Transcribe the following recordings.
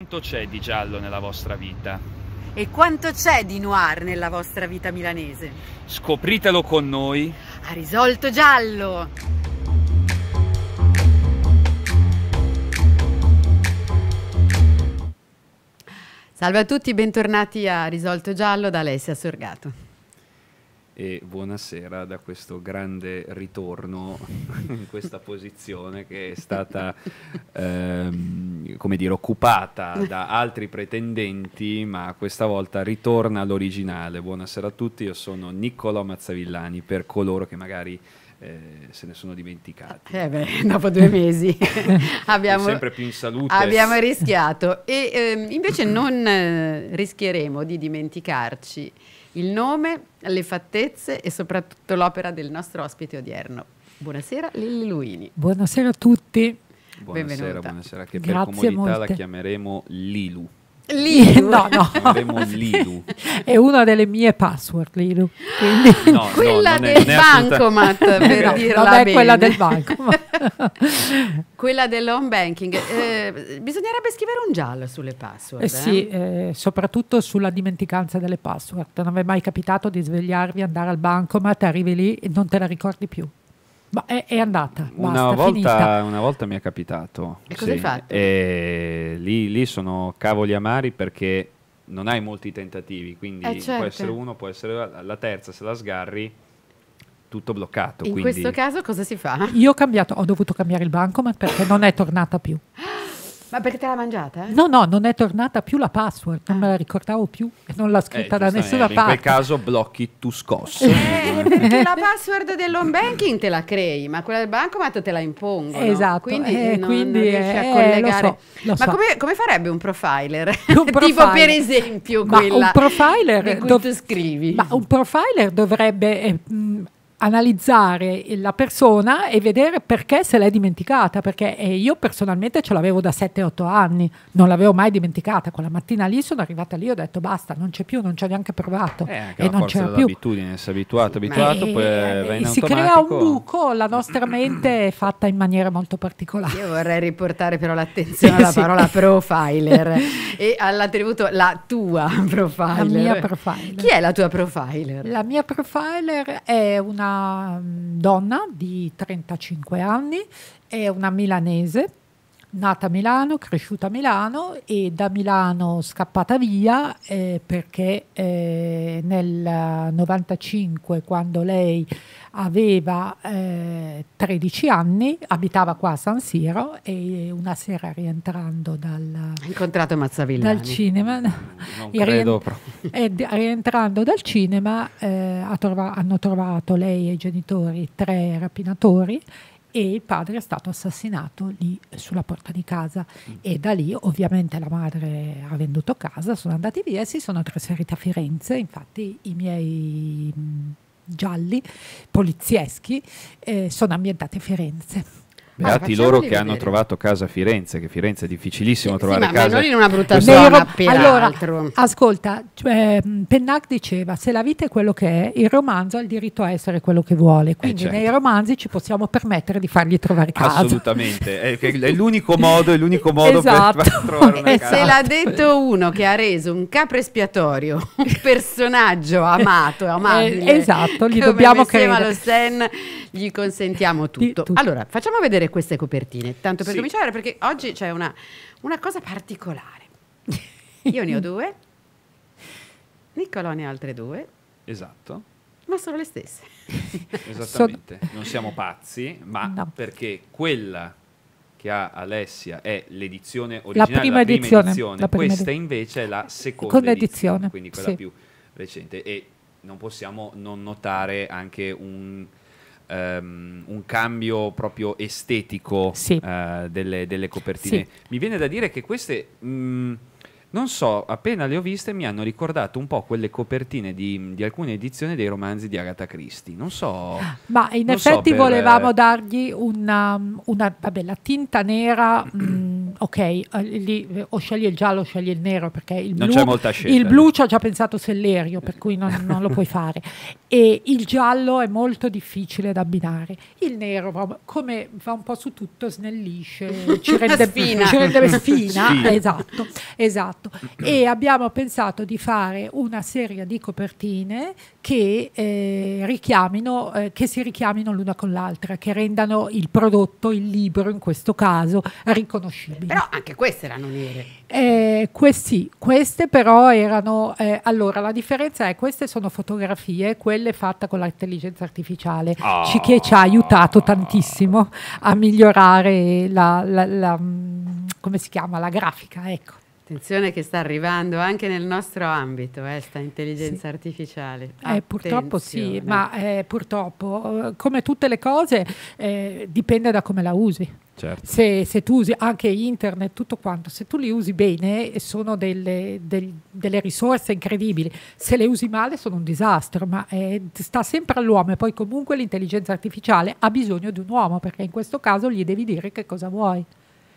Quanto c'è di giallo nella vostra vita? E quanto c'è di noir nella vostra vita milanese? Scopritelo con noi a Risolto Giallo! Salve a tutti, bentornati a Risolto Giallo da Alessia Sorgato e buonasera da questo grande ritorno in questa posizione che è stata ehm, come dire, occupata da altri pretendenti, ma questa volta ritorna all'originale. Buonasera a tutti, io sono Niccolò Mazzavillani per coloro che magari eh, se ne sono dimenticati. Eh beh, dopo due mesi abbiamo, sempre più in salute. abbiamo rischiato e ehm, invece non eh, rischieremo di dimenticarci il nome, le fattezze e soprattutto l'opera del nostro ospite odierno. Buonasera Lilli Luini. Buonasera a tutti. Buonasera, Benvenuta. buonasera, che Grazie per comodità molte. la chiameremo Lilu. Lilu. No, no. Avremo Lilu. È una delle mie password, Lilu. Quindi... No, quella no, del bancomat, assoluta... per no, dirla vabbè, bene. quella del bancomat. quella dell'home banking. Eh, bisognerebbe scrivere un giallo sulle password. Eh, eh? Sì, eh, soprattutto sulla dimenticanza delle password. Non mi è mai capitato di svegliarvi, andare al bancomat, arrivi lì e non te la ricordi più. Ma è, è andata. Basta, una, volta, una, volta, mi è capitato. E cosa hai fatto? E lì, lì, sono cavoli amari perché non hai molti tentativi, quindi eh certo. può essere uno, può essere la, la terza, se la sgarri tutto bloccato. In quindi... questo caso cosa si fa? Io ho cambiato, ho dovuto cambiare il bancomat perché non è tornata più. Ma perché te l'ha mangiata? Eh? No, no, non è tornata più la password, non ah. me la ah. ricordavo più e non l'ha scritta eh, da nessuna parte. In quel caso blocchi tu scosso. Eh. eh, perché la password dell'home banking te la crei, ma quella del bancomat te la impongo. Esatto. Quindi, eh, non, quindi non riesci a eh, collegare. Lo so, lo ma so. come, come, farebbe un profiler? Un profiler. tipo per esempio ma un profiler di cui dov- tu scrivi. Ma un profiler dovrebbe... Mh, mm, analizzare la persona e vedere perché se l'è dimenticata, perché io personalmente ce l'avevo da 7-8 anni, non l'avevo mai dimenticata, quella mattina lì sono arrivata lì e ho detto basta, non c'è più, non ci ho neanche provato eh, e non c'era più. Abitudine, si è abituato, abituato, Ma poi eh, va in Si crea un buco, la nostra mente è fatta in maniera molto particolare. Io vorrei riportare però l'attenzione alla sì. parola profiler e all'attributo la tua profiler. La mia profiler. Chi è la tua profiler? La mia profiler è una una donna di 35 anni, è una milanese, nata a Milano, cresciuta a Milano e da Milano scappata via eh, perché eh, nel 95 quando lei aveva eh, 13 anni, abitava qua a San Siro e una sera rientrando dal, dal cinema, credo, eh, rientrando dal cinema eh, trova hanno trovato lei e i genitori tre rapinatori e il padre è stato assassinato lì sulla porta di casa mm. e da lì ovviamente la madre ha venduto casa, sono andati via e si sono trasferiti a Firenze, infatti i miei... Mh, gialli, polizieschi, eh, sono ambientati a Firenze. Beati ah, loro che hanno trovato casa a Firenze, che Firenze è difficilissimo eh, sì, trovare sì, ma casa. Ma non in una brutta Questa zona, peraltro. Allora, ascolta, cioè, mm, Pennac diceva, se la vita è quello che è, il romanzo ha il diritto a essere quello che vuole. Eh, quindi eh certo. nei romanzi ci possiamo permettere di fargli trovare casa. Assolutamente, è, è l'unico modo, è l'unico modo esatto. per trovare una esatto. casa. Se l'ha detto uno che ha reso un capre espiatorio, un personaggio amato, amabile. Eh, esatto, gli dobbiamo credere. Come lo Sen, gli consentiamo tutto. tutto. Allora, facciamo vedere leggere queste copertine, tanto per sì. cominciare, perché oggi c'è una, una cosa particolare. Io ne ho due, Niccolò ne ha altre due. Esatto. Ma sono le stesse. Esattamente. Non siamo pazzi, ma no. perché quella che ha Alessia è l'edizione originale, la prima, la prima edizione, edizione. La prima questa edizione. invece è la seconda, seconda edizione, edizione, quindi quella sì. più recente. E non possiamo non notare anche un um, un cambio proprio estetico sì. uh, delle, delle, copertine. Sì. Mi viene da dire che queste... Mh, mm, non so, appena le ho viste mi hanno ricordato un po' quelle copertine di, di alcune edizioni dei romanzi di Agatha Christie. Non so. Ma in effetti so per... volevamo dargli una, una vabbè, la tinta nera. Mm, ok, eh, lì, eh, o scegli il giallo o scegli il nero perché il non blu, il blu ci ha già pensato Sellerio, per cui non, non lo puoi fare. E il giallo è molto difficile da abbinare. Il nero, come va un po' su tutto, snellisce, ci rende fina. Ci rende fina sì. esatto, esatto. E abbiamo pensato di fare una serie di copertine che, eh, eh, che si richiamino l'una con l'altra, che rendano il prodotto, il libro in questo caso, riconoscibile bambini. Però anche queste erano nere. Eh, questi, queste però erano... Eh, allora, la differenza è queste sono fotografie, quelle fatte con l'intelligenza artificiale, oh. che ci ha aiutato tantissimo a migliorare la, la, la, la mm, come si chiama, la grafica, ecco. Attenzione che sta arrivando anche nel nostro ambito, eh, intelligenza sì. artificiale. Eh, purtroppo sì, ma eh, purtroppo, eh, come tutte le cose, eh, dipende da come la usi. Certo. Se, se, tu usi anche internet, tutto quanto, se tu li usi bene sono delle, del, delle risorse incredibili, se le usi male sono un disastro, ma eh, sta sempre all'uomo e poi comunque l'intelligenza artificiale ha bisogno di un uomo perché in questo caso gli devi dire che cosa vuoi.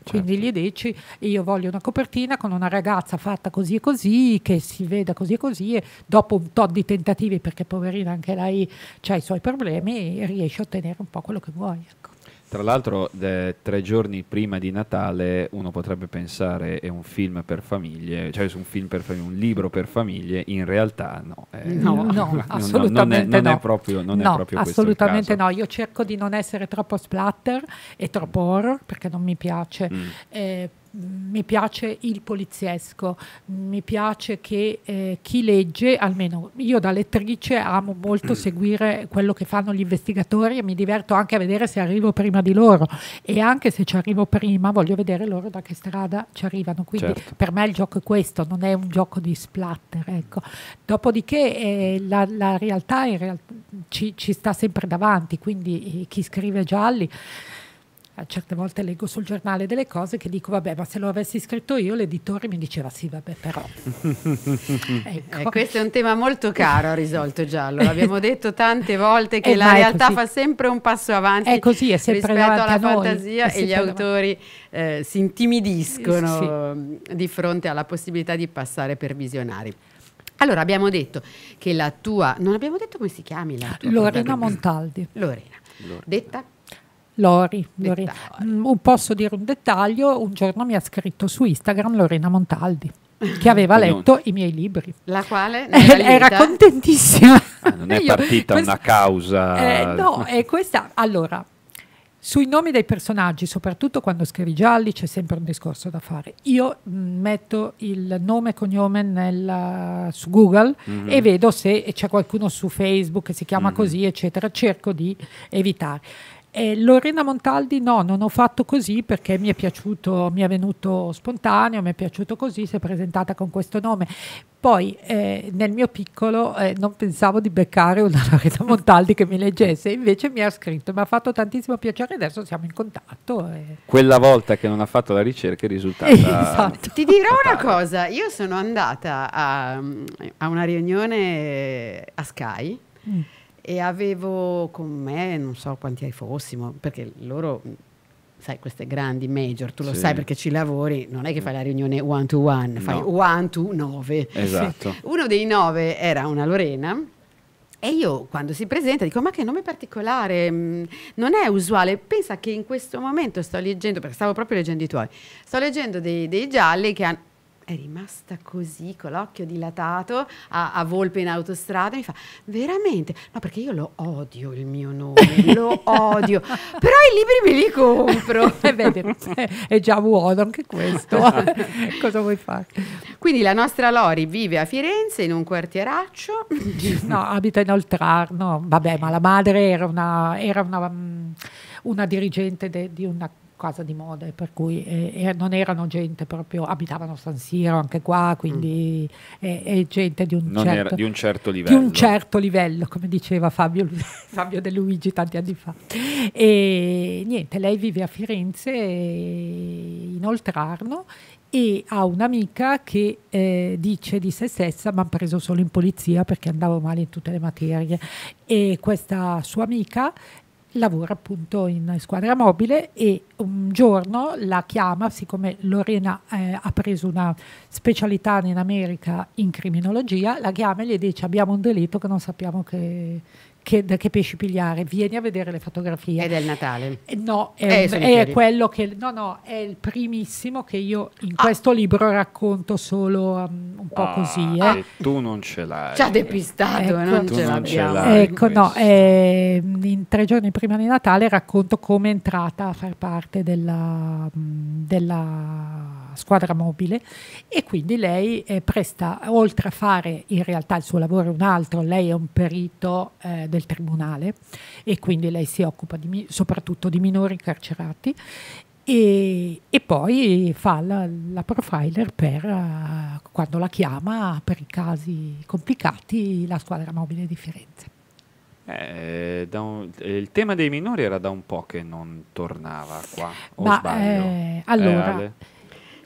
Certo. Quindi gli dici io voglio una copertina con una ragazza fatta così e così, che si veda così e così, e dopo un tot di tentativi, perché poverina anche lei ha i suoi problemi, riesci a ottenere un po' quello che vuoi. Ecco. Tra l'altro, eh, tre giorni prima di Natale uno potrebbe pensare è un film per famiglie, cioè un film per famiglie, un libro per famiglie, in realtà no. Eh, no, no, no, assolutamente non è, non no. È proprio, non no, è proprio assolutamente no. Io cerco di non essere troppo splatter e troppo horror perché non mi piace. Mm. Eh, mi piace il poliziesco, mi piace che eh, chi legge, almeno io da lettrice amo molto mm. seguire quello che fanno gli investigatori e mi diverto anche a vedere se arrivo prima di loro e anche se ci arrivo prima voglio vedere loro da che strada ci arrivano, quindi certo. per me il gioco è questo, non è un gioco di splatter. Ecco. Dopodiché eh, la, la, realtà real ci, ci, sta sempre davanti, quindi eh, chi scrive gialli certe volte leggo sul giornale delle cose che dico vabbè ma se lo avessi scritto io l'editore mi diceva sì vabbè però ecco. eh, questo è un tema molto caro a risolto giallo l'abbiamo detto tante volte eh, che eh, la realtà fa sempre un passo avanti è così, è rispetto alla fantasia e gli autori eh, si intimidiscono sì. di fronte alla possibilità di passare per visionari allora abbiamo detto che la tua non abbiamo detto come si chiami la tua Lorena Montaldi Lorena Lorena. Detta Lori, Lori. Mm, posso dire un dettaglio, un giorno mi ha scritto su Instagram Lorena Montaldi che aveva letto i miei libri. La quale era contentissima. Ah, non è partita Io, una causa. Eh, no, è questa. Allora, sui nomi dei personaggi, soprattutto quando scrivi gialli, c'è sempre un discorso da fare. Io mm, metto il nome e cognome nel, eh, su Google mm-hmm. e vedo se c'è qualcuno su Facebook che si chiama mm-hmm. così, eccetera. Cerco di evitare. Eh, Lorena Montaldi no, non ho fatto così perché mi è piaciuto, mi è venuto spontaneo, mi è piaciuto così, si è presentata con questo nome. Poi eh, nel mio piccolo eh, non pensavo di beccare una Lorena Montaldi che mi leggesse, invece mi ha scritto, mi ha fatto tantissimo piacere, adesso siamo in contatto. Quella volta che non ha fatto la ricerca è risultata... esatto. Ti dirò una cosa, io sono andata a, a una riunione a Sky. Mm e avevo con me, non so quanti ai fossimo, perché loro, sai, queste grandi major, tu lo sì. sai perché ci lavori, non è che fai la riunione one to one, no. fai one to nove. Esatto. Uno dei nove era una Lorena. E io quando si presenta dico ma che nome particolare, mh, mm, non è usuale, pensa che in questo momento sto leggendo, perché stavo proprio leggendo i tuoi, sto leggendo dei, dei gialli che hanno è rimasta così con l'occhio dilatato a, a, Volpe in autostrada e mi fa veramente no perché io lo odio il mio nome lo odio però i libri me li compro eh, è già buono anche questo cosa vuoi fare quindi la nostra Lori vive a Firenze in un quartieraccio no abita in Oltrarno vabbè ma la madre era una, era una, mm, una dirigente de, di una casa di moda per cui eh, eh, non erano gente proprio, abitavano San Siro anche qua, quindi mm. è, è, gente di un, certo, di un, certo, livello. Di un certo livello, come diceva Fabio, Fabio De Luigi tanti anni fa. E niente, lei vive a Firenze, in Oltrarno, e ha un'amica che eh, dice di se stessa mi hanno preso solo in polizia perché andavo male in tutte le materie e questa sua amica lavora appunto in squadra mobile e un giorno la chiama, siccome Lorena eh, ha preso una specialità in America in criminologia, la chiama e gli dice abbiamo un delitto che non sappiamo che, che, che, pesci pigliare, vieni a vedere le fotografie. È del Natale. Eh, no, è, eh, è quello che. No, no, è il primissimo che io in ah. questo libro racconto solo um, un po' ah, così. Eh. E tu non ce l'hai. Ci ha depistato, ecco, non ce l'hai. Ecco, questo. no, eh, in tre giorni prima di Natale racconto come è entrata a far parte della, mm, della squadra mobile e quindi lei eh, presta, oltre a fare in realtà il suo lavoro un altro, lei è un perito eh, del tribunale e quindi lei si occupa di, soprattutto di minori carcerati e, e, poi fa la, la profiler per eh, quando la chiama per i casi complicati la squadra mobile di Firenze. Eh, un, il tema dei minori era da un po' che non tornava qua, Ma, eh, allora, eh,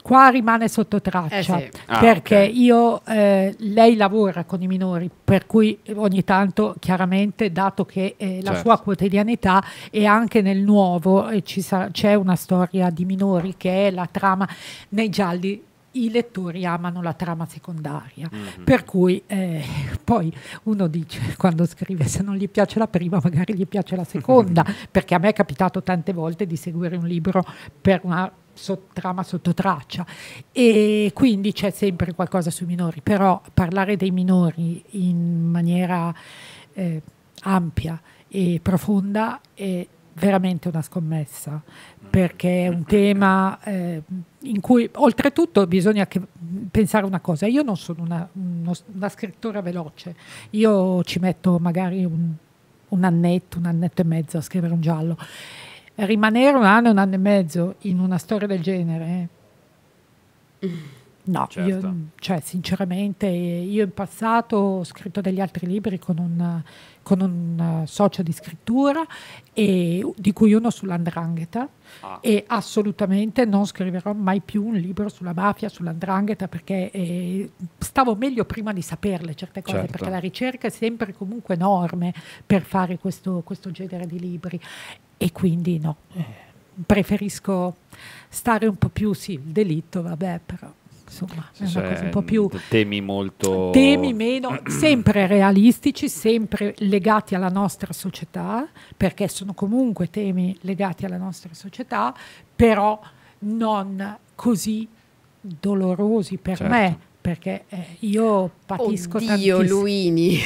qua rimane sotto traccia eh sì. ah, perché okay. io eh, lei lavora con i minori per cui ogni tanto chiaramente dato che eh, la certo. sua quotidianità e anche nel nuovo eh, c'è una storia di minori che è la trama nei gialli i lettori amano la trama secondaria, mm -hmm. per cui eh, poi uno dice quando scrive se non gli piace la prima magari gli piace la seconda, perché a me è capitato tante volte di seguire un libro per una sottrama sottotraccia e quindi c'è sempre qualcosa sui minori, però parlare dei minori in maniera eh, ampia e profonda è veramente una scommessa perché è un tema eh, in cui oltretutto bisogna che, pensare una cosa, io non sono una, uno, una scrittora veloce, io ci metto magari un, un annetto, un annetto e mezzo a scrivere un giallo rimanere un anno, un anno e mezzo in una storia del genere. No, certo. io, cioè, sinceramente, io in passato ho scritto degli altri libri con un, con un eh, socio di scrittura, e, di cui uno sull'andrangheta, ah. e assolutamente non scriverò mai più un libro sulla mafia, sull'andrangheta, perché eh, stavo meglio prima di saperle certe cose, certo. perché la ricerca è sempre comunque enorme per fare questo, questo genere di libri e quindi no, eh, preferisco stare un po' più, sì, il delitto, vabbè, però insomma, sì, è una cioè, cosa un po' più mm, temi molto temi meno sempre realistici, sempre legati alla nostra società, perché sono comunque temi legati alla nostra società, però non così dolorosi per certo. me, perché eh, io patisco Oddio, tantissimo. Luini.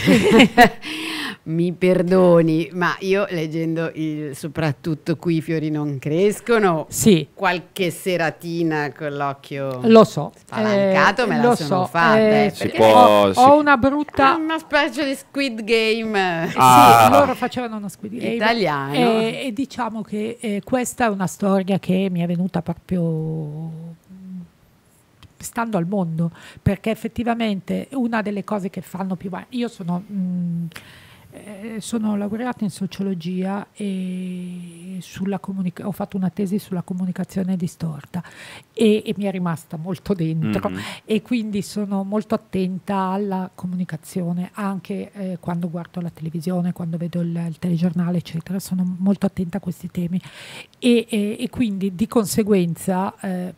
mi perdoni, ma io leggendo il, soprattutto qui i fiori non crescono, sì. qualche seratina con l'occhio lo so, spalancato eh, me la sono so. fatta. Eh, eh, può, ho, ho, una brutta... Una specie di Squid Game. Ah. Sì, loro facevano uno Squid Game. Italiano. E, eh, e diciamo che eh, questa è una storia che mi è venuta proprio stando al mondo, perché effettivamente una delle cose che fanno più io sono... Mh, mm, eh, sono laureata in sociologia e ho fatto una tesi sulla comunicazione distorta e, e mi è rimasta molto dentro mm -hmm. e quindi sono molto attenta alla comunicazione anche eh, quando guardo la televisione, quando vedo il, il, telegiornale eccetera, sono molto attenta a questi temi e, e, e quindi di conseguenza eh,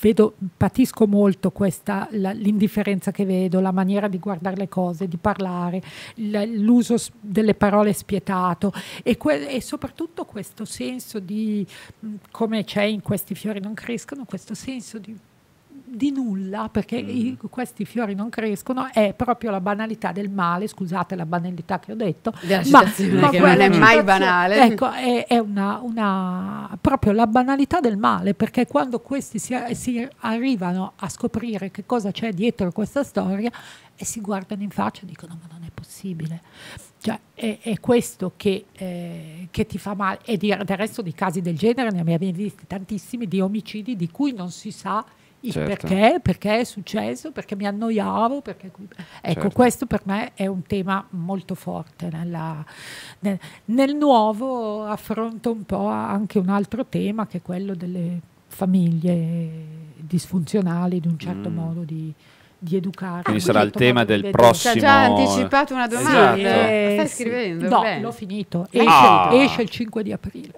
vedo, patisco molto questa, l'indifferenza che vedo, la maniera di guardare le cose, di parlare, l'uso delle parole spietato e, e, soprattutto questo senso di, come c'è in questi fiori non crescono, questo senso di di nulla, perché mm. i, questi fiori non crescono, è proprio la banalità del male, scusate la banalità che ho detto, ma, ma che non è mai banale. Ecco, è, è una, una, proprio la banalità del male, perché quando questi si, si arrivano a scoprire che cosa c'è dietro questa storia e si guardano in faccia e dicono ma non è possibile. Cioè, è, è, questo che, eh, che, ti fa male. E di, del resto di casi del genere ne abbiamo visti tantissimi di omicidi di cui non si sa il certo. perché, perché è successo, perché mi annoiavo. Perché... Ecco, certo. questo per me è un tema molto forte. Nella, nel, nel, nuovo affronto un po' anche un altro tema che è quello delle famiglie disfunzionali, di un certo mm. modo di, di educare. Quindi sarà il tema del vedere. prossimo. Ci ha già anticipato una domanda. Esatto. Eh, stai scrivendo? No, l'ho finito. Esce, ah. esce il 5 di aprile.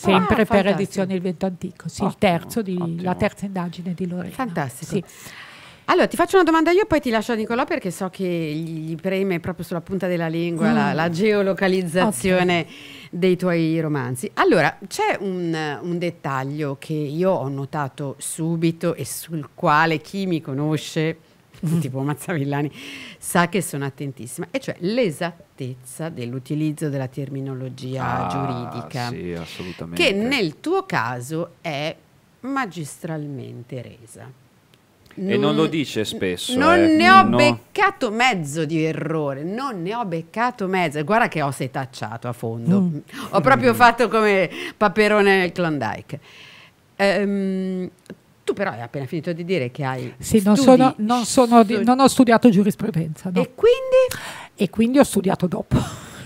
Sempre ah, per Edizioni Il Vento Antico, sì, il terzo di, la terza indagine di Lorena. Fantastico. Sì. Allora, ti faccio una domanda io, poi ti lascio a Nicolò perché so che gli preme proprio sulla punta della lingua mm. la, la, geolocalizzazione okay. dei tuoi romanzi. Allora, c'è un, un, dettaglio che io ho notato subito e sul quale chi mi conosce Mm. tipo Mazzavillani, sa che sono attentissima, e cioè l'esattezza dell'utilizzo della terminologia ah, giuridica, sì, assolutamente. che nel tuo caso è magistralmente resa. e non lo dice spesso. Non eh. ne ho no. beccato mezzo di errore, non ne ho beccato mezzo. Guarda che ho setacciato a fondo. Mm. Ho proprio fatto come Paperone nel Klondike. Ehm, tu però hai appena finito di dire che hai... Sì, non, sono, non, sono di, non ho studiato giurisprudenza. No. E quindi? E quindi ho studiato dopo.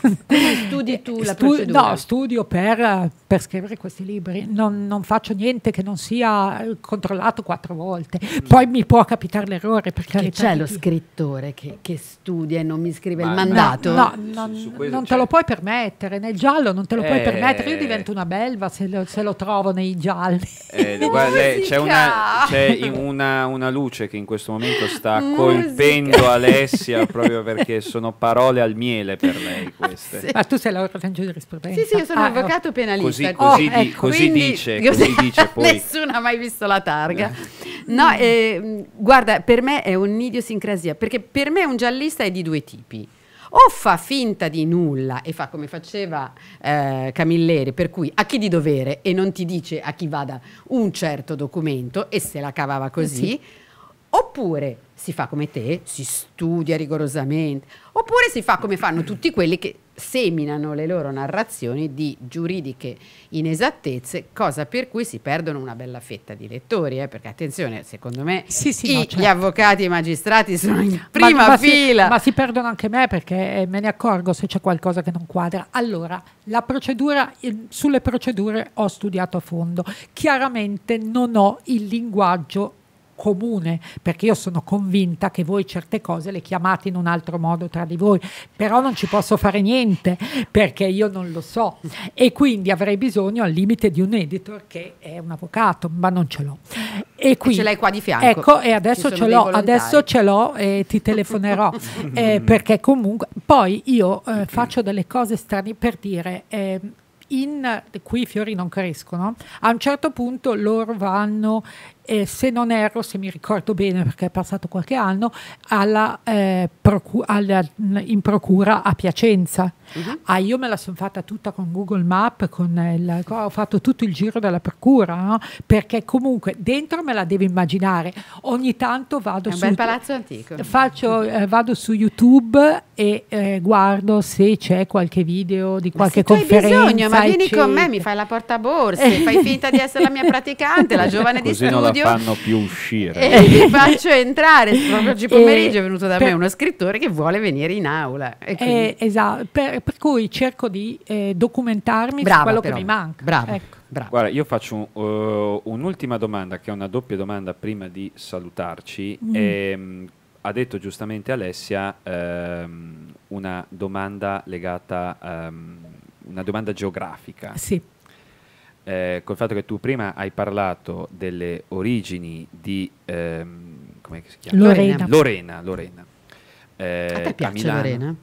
Come studi eh, tu la Stu- procedura? No, studio per, per scrivere questi libri, non, non, faccio niente che non sia controllato quattro volte, mm. poi mi può capitare l'errore perché c'è lo scrittore che, che, studia e non mi scrive Ma il mandato. No, no, no non, non te lo puoi permettere, nel giallo non te lo eh, puoi permettere, io divento una belva se lo, se lo trovo nei gialli. Eh, guarda, eh, c'è, una, c'è una, una luce che in questo momento sta Musica. colpendo Alessia proprio perché sono parole al miele per lei queste. Sì. Ma tu sei laureato in giurisprudenza? Sì, sì, io sono ah, avvocato oh. penalista. Così, così, oh, di, ecco. così dice, così dice poi. Nessuno ha mai visto la targa. No, eh, guarda, per me è un'idiosincrasia, perché per me un giallista è di due tipi o fa finta di nulla e fa come faceva eh, Camilleri, per cui a chi di dovere e non ti dice a chi vada un certo documento e se la cavava così, sì. oppure si fa come te, si studia rigorosamente, oppure si fa come fanno tutti quelli che seminano le loro narrazioni di giuridiche inesattezze, cosa per cui si perdono una bella fetta di lettori, eh, perché attenzione, secondo me sì, sì, i, no, certo. gli avvocati e i magistrati sono in prima ma, ma fila. Si, ma si perdono anche me perché eh, me ne accorgo se c'è qualcosa che non quadra. Allora, la procedura, sulle procedure ho studiato a fondo, chiaramente non ho il linguaggio comune, perché io sono convinta che voi certe cose le chiamate in un altro modo tra di voi, però non ci posso fare niente perché io non lo so e quindi avrei bisogno al limite di un editor che è un avvocato, ma non ce l'ho. E qui, e ce l'hai qua di fianco. Ecco, e adesso ce l'ho, adesso ce l'ho e ti telefonerò eh, perché comunque poi io eh, faccio delle cose strane per dire... Eh, in, qui i fiori non crescono, a un certo punto loro vanno eh, se non erro, se mi ricordo bene perché è passato qualche anno, alla, eh, procu alla, in procura a Piacenza. Uh mhm. -huh. ah, io me la sono fatta tutta con Google Map, con il, ho fatto tutto il giro della procura, no? perché comunque dentro me la devo immaginare. Ogni tanto vado, su, faccio, eh, vado su YouTube e eh, guardo se c'è qualche video di qualche ma se conferenza. Hai bisogno, ma vieni eccetera. con me, mi fai la portaborse, fai finta di essere la mia praticante, la giovane Così di studio. Così non la fanno più uscire. E ti faccio entrare. oggi pomeriggio è venuto da per, me uno scrittore che vuole venire in aula. Eh, quindi... esatto, per, per, cui cerco di eh, documentarmi brava, su quello però, che mi manca. Brava. Ecco. Bravo. Guarda, io faccio un, uh, un'ultima domanda, che è una doppia domanda prima di salutarci. Mm. Ehm, ha detto giustamente Alessia ehm, una domanda legata, ehm, una domanda geografica. Sì. Eh, col fatto che tu prima hai parlato delle origini di ehm, come si chiama? Lorena. Lorena, Lorena. Eh, a te piace a Lorena?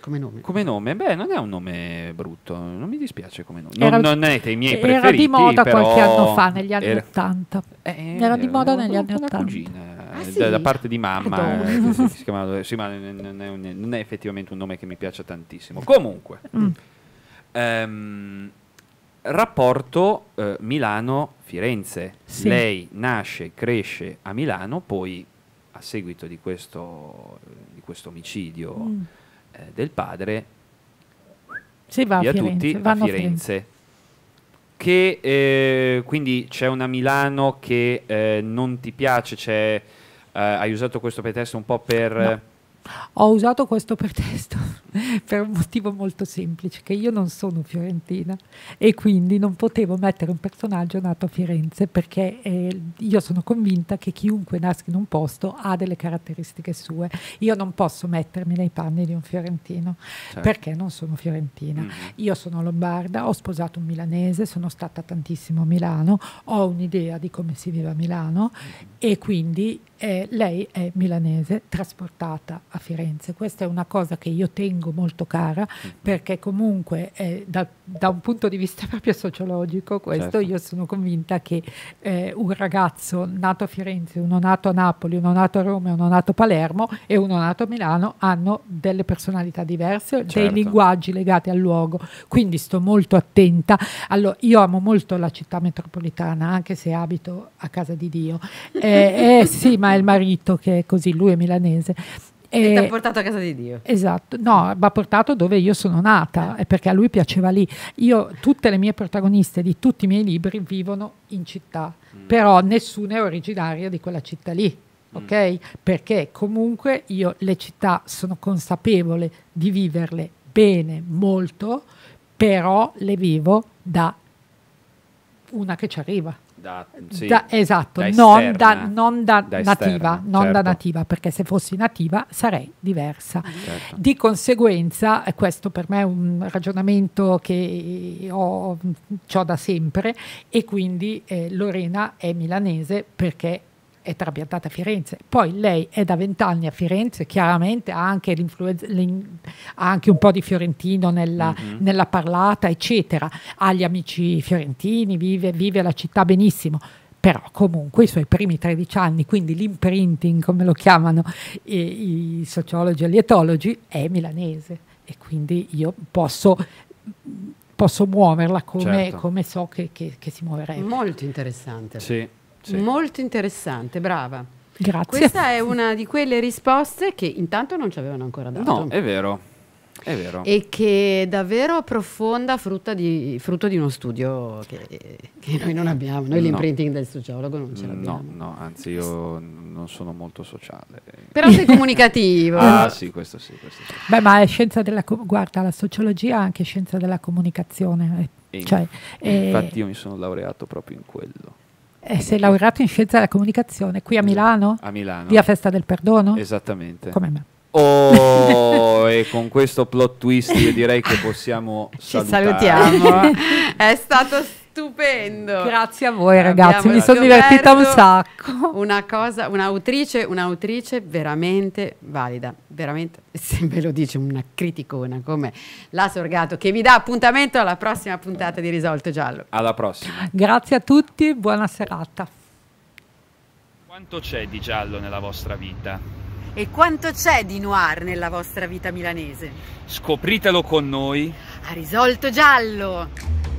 Come nome? Come nome? Beh, non è un nome brutto, non mi dispiace come nome. Era, non, non è dei miei era preferiti, Era di moda qualche anno fa, negli anni era, 80. Eh, era, di moda negli anni 80. Cugina ah, sì? da, parte di mamma. Eh, si, chiamava, sì, ma non è, un, non è, effettivamente un nome che mi piace tantissimo. Comunque, mm. ehm, rapporto eh, Milano-Firenze. Sì. Lei nasce, cresce a Milano, poi a seguito di questo, di questo omicidio mm. eh, del padre, si va via a Firenze, tutti a Firenze. a Firenze. Che eh, quindi c'è una Milano che eh, non ti piace, c'è eh, hai usato questo pretesto un po' per... No. Eh, ho usato questo pretesto per un motivo molto semplice, che io non sono fiorentina e quindi non potevo mettere un personaggio nato a Firenze perché eh, io sono convinta che chiunque nasca in un posto ha delle caratteristiche sue. Io non posso mettermi nei panni di un fiorentino certo. perché non sono fiorentina. Mm. Io sono lombarda, ho sposato un milanese, sono stata tantissimo a Milano, ho un'idea di come si vive a Milano mm. e quindi eh, lei è milanese, trasportata a Firenze. Questa è una cosa che io tengo molto cara mhm. perché comunque eh, da, da, un punto di vista proprio sociologico, questo certo. io sono convinta che eh, un ragazzo nato a Firenze, uno nato a Napoli, uno nato a Roma, uno nato a Palermo e uno nato a Milano hanno delle personalità diverse, certo. dei linguaggi legati al luogo. Quindi sto molto attenta. Allora, io amo molto la città metropolitana, anche se abito a casa di Dio. eh, eh sì, ma ma è il marito che è così, lui è milanese. E, ti ha portato a casa di Dio. Esatto, no, mi ha portato dove io sono nata, eh. perché a lui piaceva lì. Io, tutte le mie protagoniste di tutti i miei libri vivono in città, mm. però nessuna è originaria di quella città lì. Mm. Ok? Mm. Perché comunque io le città sono consapevole di viverle bene, molto, però le vivo da una che ci arriva. Da, sì, da, esatto, da non, da, non da, nativa, esterna, non certo. da nativa, perché se fossi nativa sarei diversa. Certo. Di conseguenza, questo per me è un ragionamento che ho, ho da sempre e quindi eh, Lorena è milanese perché è trapiantata a Firenze. Poi lei è da vent'anni a Firenze, chiaramente ha anche, ha anche un po' di fiorentino nella, mm -hmm. nella, parlata, eccetera. Ha gli amici fiorentini, vive, vive la città benissimo però comunque i suoi primi 13 anni, quindi l'imprinting, come lo chiamano i, i sociologi e gli etologi, è milanese e quindi io posso, posso muoverla come, certo. come so che, che, che si muoverebbe. Molto interessante. Sì. Sì. Molto interessante, brava. Grazie. Questa è una di quelle risposte che intanto non ci avevano ancora dato. No, è vero. È vero. E che è davvero profonda frutta di, frutto di uno studio che, che noi non abbiamo. Noi no. l'imprinting del sociologo non ce l'abbiamo. No, no, anzi io non sono molto sociale. Però sei comunicativo. ah sì questo, sì, questo sì. Beh, ma è scienza della... guarda, la sociologia è anche scienza della comunicazione. Eh, cioè, infatti è... Eh, io mi sono laureato proprio in quello. E eh, sei laureato in scienza della comunicazione qui a esatto. Milano? A Milano. Via Festa del Perdono? Esattamente. Come me. Oh, e con questo plot twist io direi che possiamo Ci salutiamo. È stato stupendo. Grazie a voi ragazzi, Abbiamo mi sono divertita un sacco. Una cosa, un'autrice, un'autrice veramente valida, veramente, se ve lo dice una criticona come la Sorgato, che vi dà appuntamento alla prossima puntata di Risolto Giallo. Alla prossima. Grazie a tutti, buona serata. Quanto c'è di giallo nella vostra vita? E quanto c'è di noir nella vostra vita milanese? Scopritelo con noi. Ha risolto giallo!